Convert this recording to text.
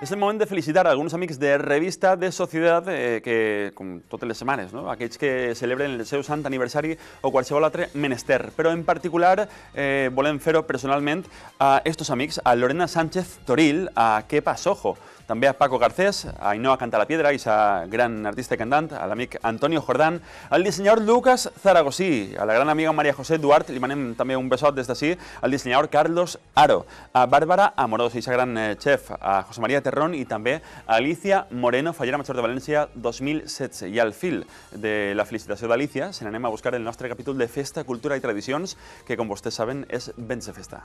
És el moment de felicitar alguns amics de Revista de Societat, eh, que, com totes les setmanes, no? aquells que celebren el seu sant aniversari o qualsevol altre menester. Però en particular eh, volem fer-ho personalment a estos amics, a Lorena Sánchez Toril, a Kepa Sojo, También a Paco Garcés, a Ainhoa Cantalapiedra y sa gran artista cantante, cantant, a l'amic Antonio Jordán, al diseñador Lucas Zaragosí, a la gran amiga María José Duarte li manem también un besot desde así al diseñador Carlos Aro, a Bárbara Amorós y sa gran chef, eh, a José María Terrón y también a Alicia Moreno, fallera mayor de Valencia 2007 Y al fil de la de Alicia, se n'anem a buscar el nuestro capítulo de Festa, Cultura y Tradiciones, que como ustedes saben es Vence Festa.